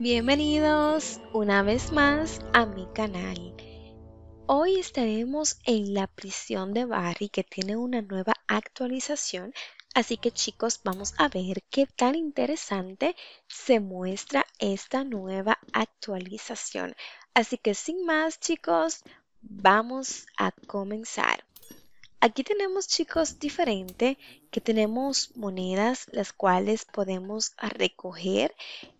Bienvenidos una vez más a mi canal. Hoy estaremos en la prisión de Barry que tiene una nueva actualización, así que chicos vamos a ver qué tan interesante se muestra esta nueva actualización. Así que sin más chicos, vamos a comenzar. Aquí tenemos chicos diferente que tenemos monedas las cuales podemos recoger.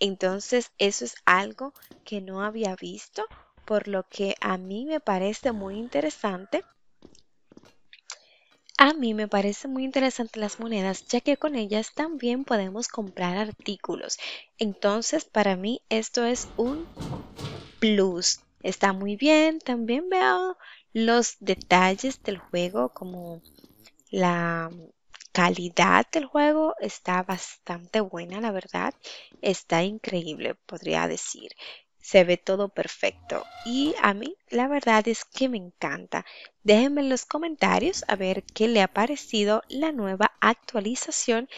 Entonces eso es algo que no había visto por lo que a mí me parece muy interesante. A mí me parece muy interesante las monedas, ya que con ellas también podemos comprar artículos. Entonces, para mí esto es un plus. Está muy bien. También veo los detalles del juego, como la calidad del juego está bastante buena, la verdad. Está increíble, podría decir. Se ve todo perfecto. Y a mí la verdad es que me encanta. Déjenme en los comentarios a ver qué le ha parecido la nueva actualización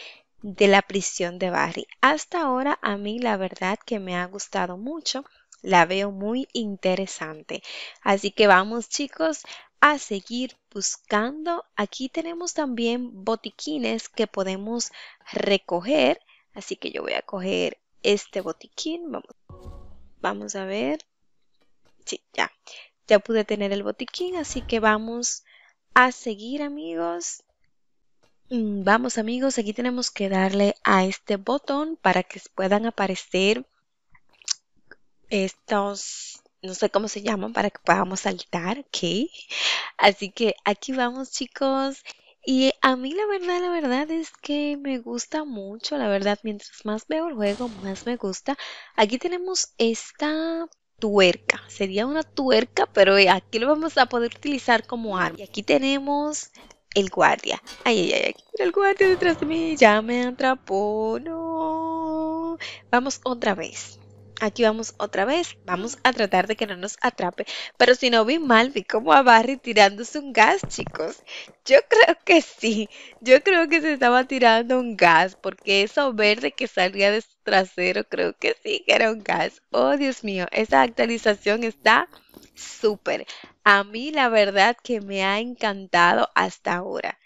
de la prisión de Barry. Hasta ahora a mí la verdad que me ha gustado mucho la veo muy interesante. Así que vamos chicos a seguir buscando. Aquí tenemos también botiquines que podemos recoger. Así que yo voy a coger este botiquín. Vamos, vamos a ver. Sí, ya. Ya pude tener el botiquín, así que vamos a seguir amigos. Mm, vamos amigos, aquí tenemos que darle a este botón para que puedan aparecer estos, no sé cómo se llaman, para que podamos saltar, ¿ok? Así que aquí vamos chicos. Y a mí la verdad, la verdad es que me gusta mucho, la verdad, mientras más veo el juego, más me gusta. Aquí tenemos esta tuerca, sería una tuerca, pero eh, aquí lo vamos a poder utilizar como arma. Y aquí tenemos el guardia. Ay, ay, ay, el guardia detrás de mí, ya me atrapó, no. Vamos otra vez. Aquí vamos otra vez, vamos a tratar de que no nos atrape, pero si no vi mal, vi como a Barry tirándose un gas, chicos. Yo creo que sí, yo creo que se estaba tirando un gas, porque eso verde que salía de su trasero, creo que sí que era un gas. Oh, Dios mío, esa actualización está súper. A mí la verdad que me ha encantado hasta ahora.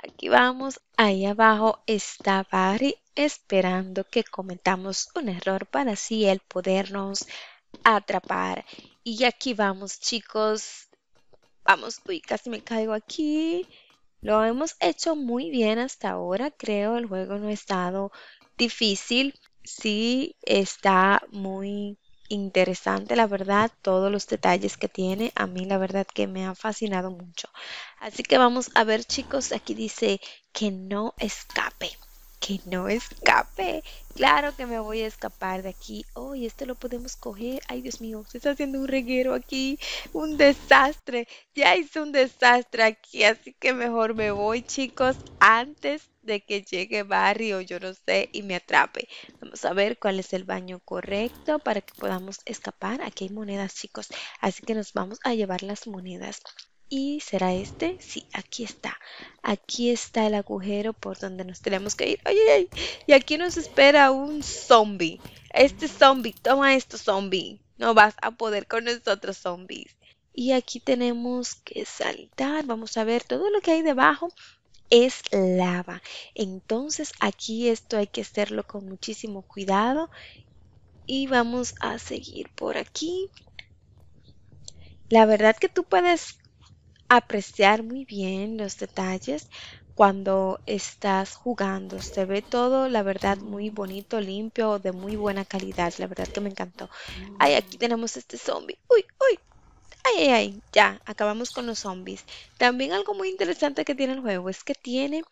Aquí vamos, ahí abajo está Barry esperando que cometamos un error para así él podernos atrapar. Y aquí vamos chicos, vamos, uy, casi me caigo aquí. Lo hemos hecho muy bien hasta ahora, creo, el juego no ha estado difícil, sí está muy interesante, la verdad, todos los detalles que tiene. A mí la verdad que me ha fascinado mucho. Así que vamos a ver chicos, aquí dice que no escape. Que no escape. Claro que me voy a escapar de aquí. Oh, y este lo podemos coger. Ay, Dios mío, se está haciendo un reguero aquí. Un desastre. Ya hice un desastre aquí. Así que mejor me voy, chicos, antes de que llegue Barrio, yo no sé y me atrape. Vamos a ver cuál es el baño correcto para que podamos escapar. Aquí hay monedas, chicos. Así que nos vamos a llevar las monedas. ¿Y será este? Sí, aquí está. Aquí está el agujero por donde nos tenemos que ir. ¡Ay, Y aquí nos espera un zombie. Este zombie, toma esto zombie. No vas a poder con nosotros zombies. Y aquí tenemos que saltar. Vamos a ver todo lo que hay debajo es lava. Entonces aquí esto hay que hacerlo con muchísimo cuidado. Y vamos a seguir por aquí. La verdad que tú puedes apreciar muy bien los detalles cuando estás jugando. Se ve todo, la verdad, muy bonito, limpio, de muy buena calidad. La verdad que me encantó. Ay, aquí tenemos este zombie. Uy, uy, ay, ay, ya, acabamos con los zombies. También algo muy interesante que tiene el juego es que tiene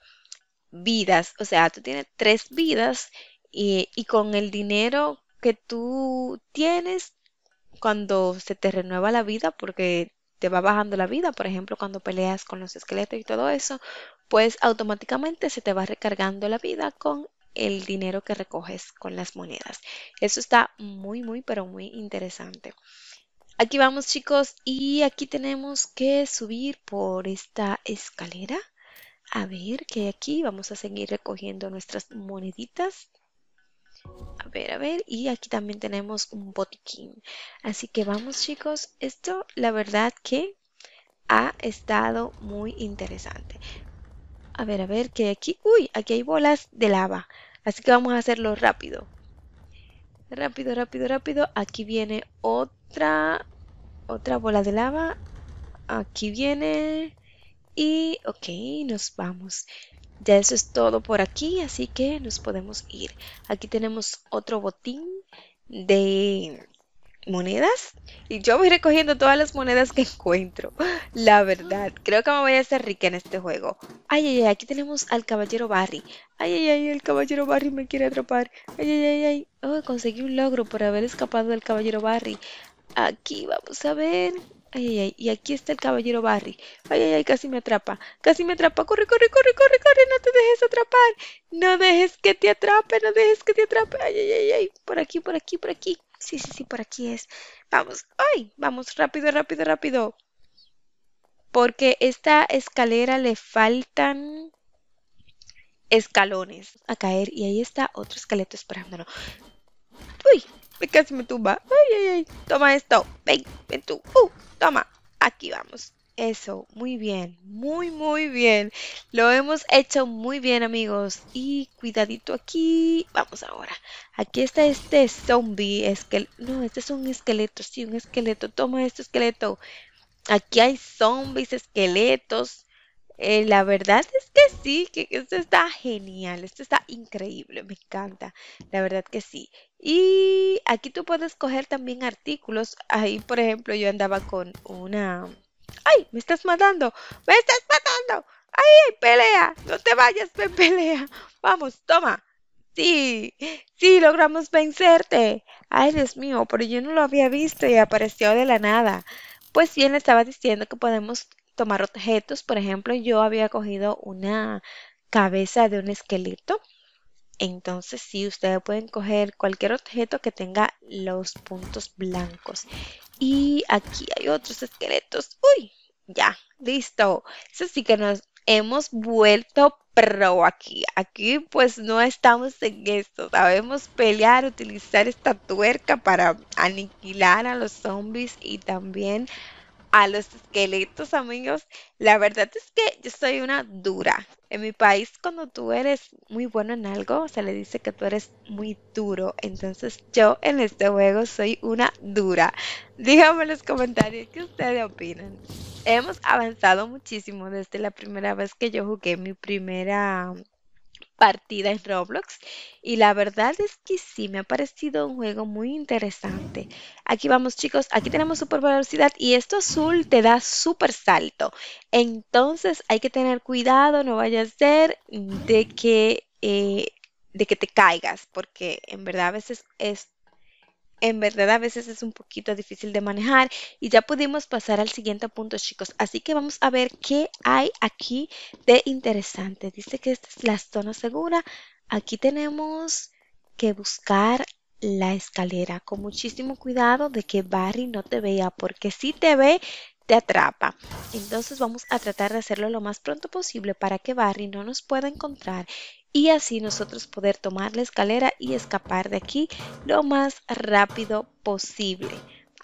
vidas, o sea, tú tienes tres vidas y, y con el dinero que tú tienes cuando se te renueva la vida, porque te va bajando la vida, por ejemplo, cuando peleas con los esqueletos y todo eso, pues automáticamente se te va recargando la vida con el dinero que recoges con las monedas. Eso está muy, muy, pero muy interesante. Aquí vamos chicos y aquí tenemos que subir por esta escalera. A ver que aquí vamos a seguir recogiendo nuestras moneditas. A ver, a ver, y aquí también tenemos un botiquín. Así que vamos chicos, esto la verdad que ha estado muy interesante. A ver, a ver, que aquí, uy, aquí hay bolas de lava. Así que vamos a hacerlo rápido. Rápido, rápido, rápido. Aquí viene otra. Otra bola de lava. Aquí viene. Y ok, nos vamos. Ya eso es todo por aquí, así que nos podemos ir. Aquí tenemos otro botín de monedas y yo voy recogiendo todas las monedas que encuentro. La verdad, creo que me voy a hacer rica en este juego. Ay, ay, ay, aquí tenemos al caballero Barry. Ay, ay, ay, el caballero Barry me quiere atrapar. Ay, ay, ay, ay. Oh, conseguí un logro por haber escapado del caballero Barry. Aquí vamos a ver. Ay, ay, ay. Y aquí está el caballero Barry. Ay, ay, ay, casi me atrapa. Casi me atrapa. Corre, corre, corre, corre, corre. No te dejes atrapar. No dejes que te atrape. No dejes que te atrape. Ay, ay, ay, ay. Por aquí, por aquí, por aquí. Sí, sí, sí, por aquí es. Vamos, ay, vamos, rápido, rápido, rápido. Porque esta escalera le faltan escalones a caer. Y ahí está otro esqueleto esperándolo Uy, casi me tumba. Ay, ay, ay. Toma esto. Ven, ven tú. Uh, toma. Aquí vamos. Eso, muy bien, muy, muy bien. Lo hemos hecho muy bien, amigos. Y cuidadito aquí. Vamos ahora. Aquí está este zombie. no, este es un esqueleto. Sí, un esqueleto. Toma este esqueleto. Aquí hay zombies, esqueletos. Eh, la verdad es que sí, que esto está genial, esto está increíble, me encanta, la verdad que sí. Y aquí tú puedes coger también artículos, ahí por ejemplo yo andaba con una, ¡Ay! ¡Me estás matando! ¡Me estás matando! ¡Ay! ¡Pelea! ¡No te vayas! pelea! ¡Vamos! ¡Toma! ¡Sí! ¡Sí! ¡Logramos vencerte! ¡Ay, Dios mío! Pero yo no lo había visto y apareció de la nada. Pues bien, le estaba diciendo que podemos tomar objetos. Por ejemplo, yo había cogido una cabeza de un esqueleto. Entonces sí, ustedes pueden coger cualquier objeto que tenga los puntos blancos. Y aquí hay otros esqueletos. Uy, ya, listo. Eso sí que nos hemos vuelto pro aquí. Aquí pues no estamos en esto. Sabemos pelear, utilizar esta tuerca para aniquilar a los zombies y también a los esqueletos, amigos. La verdad es que yo soy una dura. En mi país, cuando tú eres muy bueno en algo, se le dice que tú eres muy duro. Entonces, yo en este juego soy una dura. Díganme en los comentarios qué ustedes opinan. Hemos avanzado muchísimo desde la primera vez que yo jugué mi primera partida en Roblox y la verdad es que sí, me ha parecido un juego muy interesante. Aquí vamos chicos, aquí tenemos super velocidad y esto azul te da super salto. Entonces hay que tener cuidado, no vaya a ser de que, eh, de que te caigas porque en verdad a veces es en verdad a veces es un poquito difícil de manejar y ya pudimos pasar al siguiente punto chicos así que vamos a ver qué hay aquí de interesante dice que esta es la zona segura aquí tenemos que buscar la escalera con muchísimo cuidado de que Barry no te vea porque si te ve te atrapa. Entonces vamos a tratar de hacerlo lo más pronto posible para que Barry no nos pueda encontrar y así nosotros poder tomar la escalera y escapar de aquí lo más rápido posible.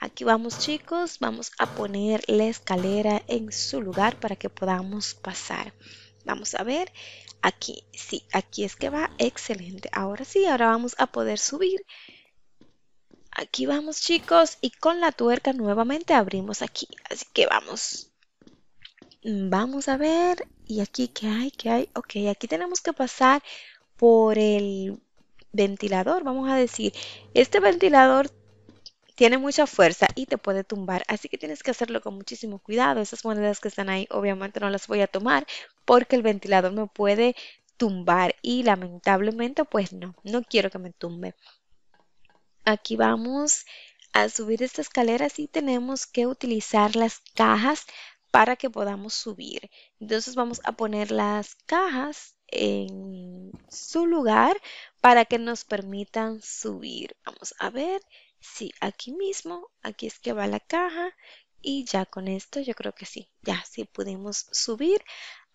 Aquí vamos chicos, vamos a poner la escalera en su lugar para que podamos pasar. Vamos a ver, aquí, sí, aquí es que va, excelente. Ahora sí, ahora vamos a poder subir. Aquí vamos chicos y con la tuerca nuevamente abrimos aquí, así que vamos. Vamos a ver, ¿Y aquí qué hay? ¿Qué hay? Ok, aquí tenemos que pasar por el ventilador, vamos a decir. Este ventilador tiene mucha fuerza y te puede tumbar, así que tienes que hacerlo con muchísimo cuidado. Esas monedas que están ahí obviamente no las voy a tomar porque el ventilador me puede tumbar y lamentablemente pues no, no quiero que me tumbe. Aquí vamos a subir esta escalera y tenemos que utilizar las cajas para que podamos subir. Entonces vamos a poner las cajas en su lugar para que nos permitan subir. Vamos a ver si aquí mismo, aquí es que va la caja y ya con esto yo creo que sí, ya sí pudimos subir.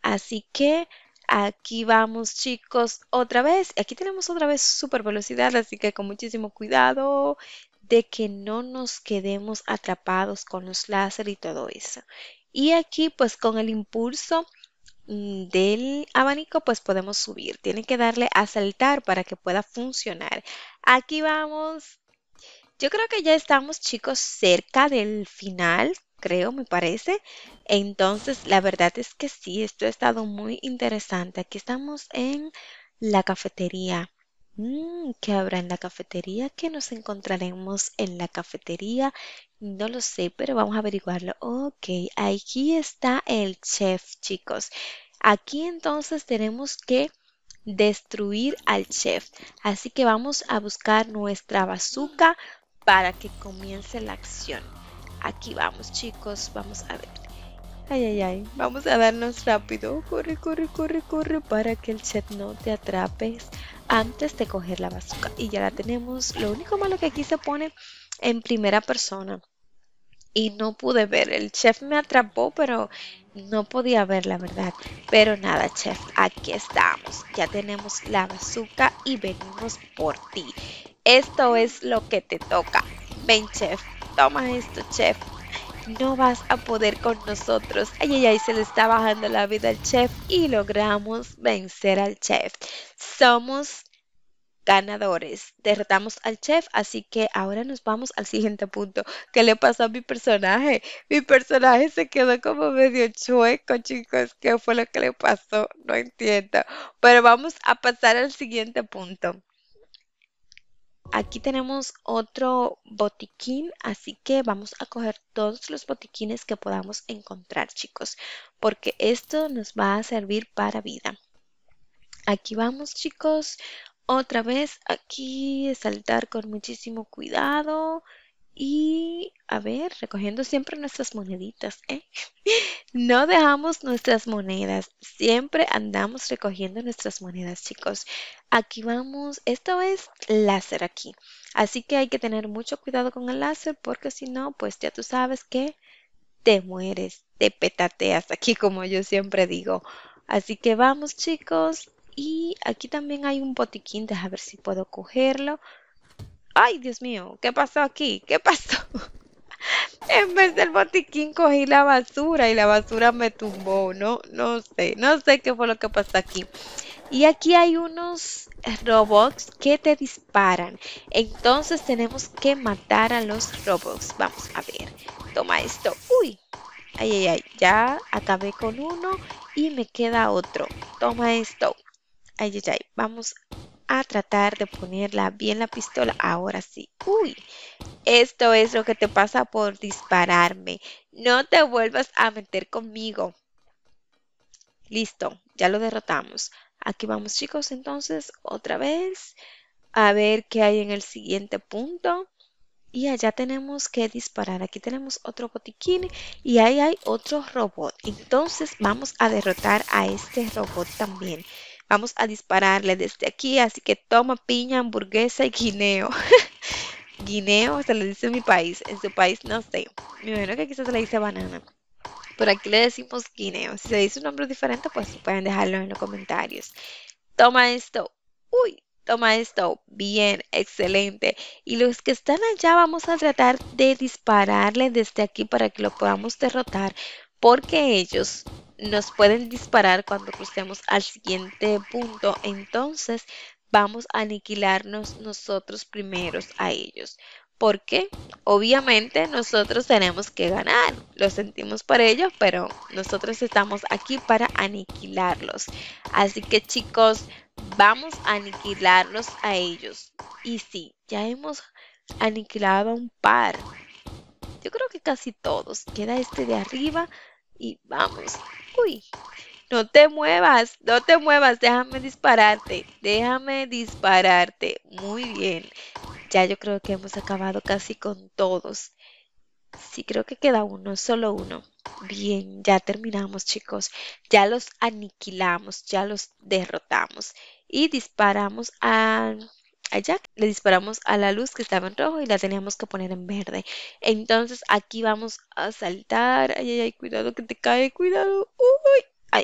Así que aquí vamos chicos otra vez. Aquí tenemos otra vez super velocidad, así que con muchísimo cuidado de que no nos quedemos atrapados con los láser y todo eso. Y aquí pues con el impulso mm, del abanico pues podemos subir. Tiene que darle a saltar para que pueda funcionar. Aquí vamos. Yo creo que ya estamos chicos cerca del final, creo, me parece. Entonces la verdad es que sí, esto ha estado muy interesante. Aquí estamos en la cafetería. Mm, ¿Qué habrá en la cafetería? ¿Qué nos encontraremos en la cafetería? No lo sé, pero vamos a averiguarlo. Ok, aquí está el chef, chicos. Aquí entonces tenemos que destruir al chef. Así que vamos a buscar nuestra bazooka para que comience la acción. Aquí vamos, chicos. Vamos a ver. Ay, ay, ay. Vamos a darnos rápido. Corre, corre, corre, corre para que el chef no te atrapes antes de coger la bazooka. Y ya la tenemos. Lo único malo que aquí se pone en primera persona. Y no pude ver. El chef me atrapó, pero no podía ver la verdad. Pero nada, chef. Aquí estamos. Ya tenemos la bazooka y venimos por ti. Esto es lo que te toca. Ven, chef. Toma esto, chef no vas a poder con nosotros. Ay, ay, ay, se le está bajando la vida al chef y logramos vencer al chef. Somos ganadores. Derrotamos al chef, así que ahora nos vamos al siguiente punto. ¿Qué le pasó a mi personaje? Mi personaje se quedó como medio chueco, chicos. ¿Qué fue lo que le pasó? No entiendo. Pero vamos a pasar al siguiente punto. Aquí tenemos otro botiquín, así que vamos a coger todos los botiquines que podamos encontrar, chicos, porque esto nos va a servir para vida. Aquí vamos, chicos. Otra vez aquí, saltar con muchísimo cuidado. Y a ver, recogiendo siempre nuestras moneditas, ¿eh? No dejamos nuestras monedas, siempre andamos recogiendo nuestras monedas, chicos. Aquí vamos, esto es láser aquí. Así que hay que tener mucho cuidado con el láser porque si no, pues ya tú sabes que te mueres, te petateas aquí como yo siempre digo. Así que vamos, chicos. Y aquí también hay un botiquín, a ver si puedo cogerlo ay Dios mío, ¿qué pasó aquí? ¿Qué pasó? en vez del botiquín cogí la basura y la basura me tumbó, no, no sé, no sé qué fue lo que pasó aquí. Y aquí hay unos robots que te disparan. Entonces tenemos que matar a los robots. Vamos a ver. Toma esto. Uy. Ay, ay, ay. Ya acabé con uno y me queda otro. Toma esto. Ay, ay, ay. Vamos a tratar de ponerla bien la pistola. Ahora sí. Uy, esto es lo que te pasa por dispararme. No te vuelvas a meter conmigo. Listo, ya lo derrotamos. Aquí vamos chicos, entonces otra vez a ver qué hay en el siguiente punto. Y allá tenemos que disparar. Aquí tenemos otro botiquín y ahí hay otro robot. Entonces vamos a derrotar a este robot también. Vamos a dispararle desde aquí, así que toma piña, hamburguesa y guineo. guineo se le dice en mi país, en su país no sé. Me imagino que quizás se le dice banana. Por aquí le decimos guineo. Si se dice un nombre diferente, pues pueden dejarlo en los comentarios. Toma esto. Uy, Toma esto. Bien, excelente. Y los que están allá vamos a tratar de dispararle desde aquí para que lo podamos derrotar porque ellos nos pueden disparar cuando crucemos al siguiente punto, entonces vamos a aniquilarnos nosotros primeros a ellos. Porque obviamente nosotros tenemos que ganar, lo sentimos por ellos, pero nosotros estamos aquí para aniquilarlos. Así que chicos, vamos a aniquilarlos a ellos. Y sí, ya hemos aniquilado a un par. Yo creo que casi todos. Queda este de arriba, y vamos. Uy. No te muevas, no te muevas, déjame dispararte, déjame dispararte. Muy bien. Ya yo creo que hemos acabado casi con todos. Sí, creo que queda uno, solo uno. Bien, ya terminamos, chicos. Ya los aniquilamos, ya los derrotamos. Y disparamos a a le disparamos a la luz que estaba en rojo y la teníamos que poner en verde. Entonces aquí vamos a saltar. Ay, ay, ay, cuidado que te cae, cuidado. ay.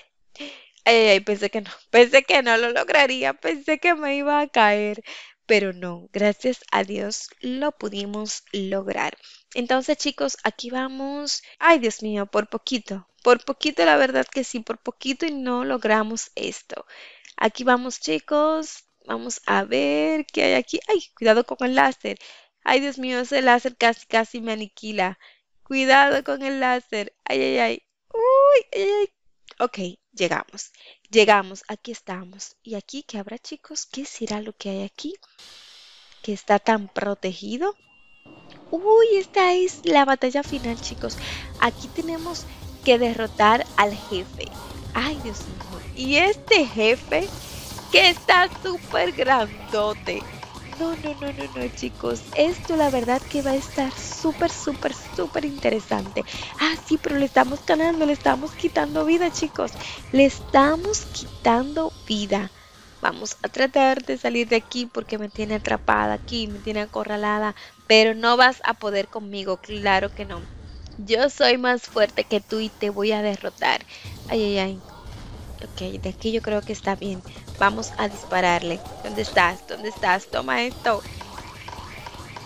Ay, ay, pensé que no, pensé que no lo lograría, pensé que me iba a caer, pero no, gracias a Dios lo pudimos lograr. Entonces chicos, aquí vamos, ay Dios mío, por poquito, por poquito la verdad que sí, por poquito y no logramos esto. Aquí vamos chicos, Vamos a ver qué hay aquí. ¡Ay! Cuidado con el láser. ¡Ay, Dios mío! Ese láser casi, casi me aniquila. Cuidado con el láser. ¡Ay, ay, ay! ¡Uy! ¡Ay, ay! Ok, llegamos. Llegamos. Aquí estamos. ¿Y aquí qué habrá, chicos? ¿Qué será lo que hay aquí? Que está tan protegido. ¡Uy! Esta es la batalla final, chicos. Aquí tenemos que derrotar al jefe. ¡Ay, Dios mío! Y este jefe que está súper grandote. No, no, no, no, no, chicos. Esto la verdad que va a estar súper, súper, súper interesante. Ah, sí, pero le estamos ganando, le estamos quitando vida, chicos. Le estamos quitando vida. Vamos a tratar de salir de aquí porque me tiene atrapada aquí, me tiene acorralada. Pero no vas a poder conmigo, claro que no. Yo soy más fuerte que tú y te voy a derrotar. Ay, ay, ay. Ok, de aquí yo creo que está bien. Vamos a dispararle. ¿Dónde estás? ¿Dónde estás? Toma esto.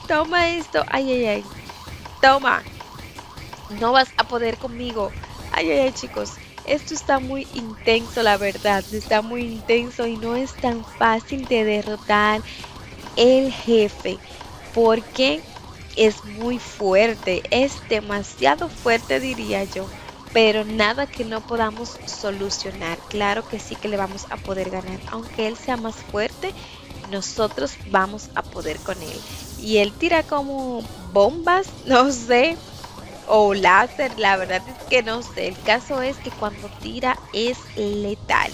Toma esto. Ay, ay, ay. Toma. No vas a poder conmigo. Ay, ay, ay, chicos. Esto está muy intenso, la verdad. Está muy intenso y no es tan fácil de derrotar el jefe. Porque es muy fuerte. Es demasiado fuerte, diría yo pero nada que no podamos solucionar. Claro que sí que le vamos a poder ganar. Aunque él sea más fuerte, nosotros vamos a poder con él. Y él tira como bombas, no sé, o láser, la verdad es que no sé. El caso es que cuando tira es letal.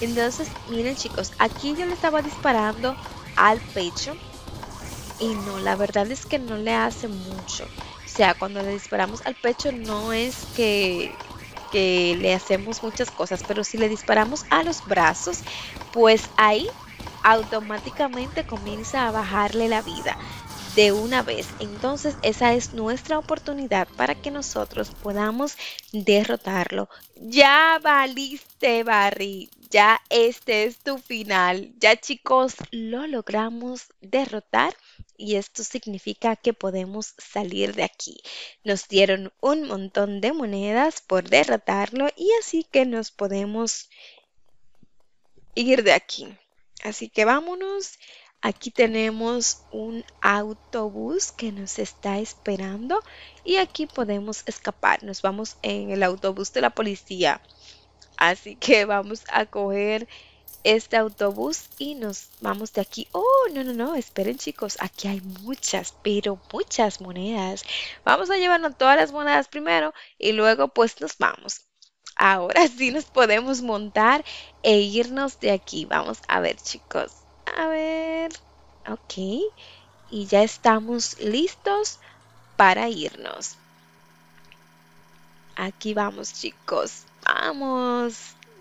Entonces, miren chicos, aquí yo le estaba disparando al pecho y no, la verdad es que no le hace mucho sea, cuando le disparamos al pecho no es que, que le hacemos muchas cosas, pero si le disparamos a los brazos, pues ahí automáticamente comienza a bajarle la vida de una vez. Entonces esa es nuestra oportunidad para que nosotros podamos derrotarlo. Ya valiste, Barry. Ya este es tu final. Ya chicos, lo logramos derrotar y esto significa que podemos salir de aquí. Nos dieron un montón de monedas por derrotarlo y así que nos podemos ir de aquí. Así que vámonos. Aquí tenemos un autobús que nos está esperando y aquí podemos escapar. Nos vamos en el autobús de la policía. Así que vamos a coger este autobús y nos vamos de aquí. Oh, no, no, no, esperen chicos, aquí hay muchas, pero muchas monedas. Vamos a llevarnos todas las monedas primero y luego pues nos vamos. Ahora sí nos podemos montar e irnos de aquí. Vamos a ver chicos, a ver, ok. Y ya estamos listos para irnos. Aquí vamos chicos, vamos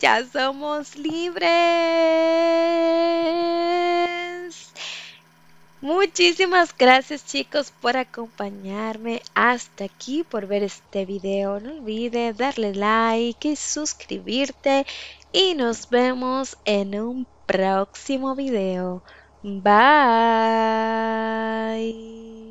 ya somos libres. Muchísimas gracias chicos por acompañarme hasta aquí, por ver este video. No olvides darle like y suscribirte y nos vemos en un próximo video. Bye.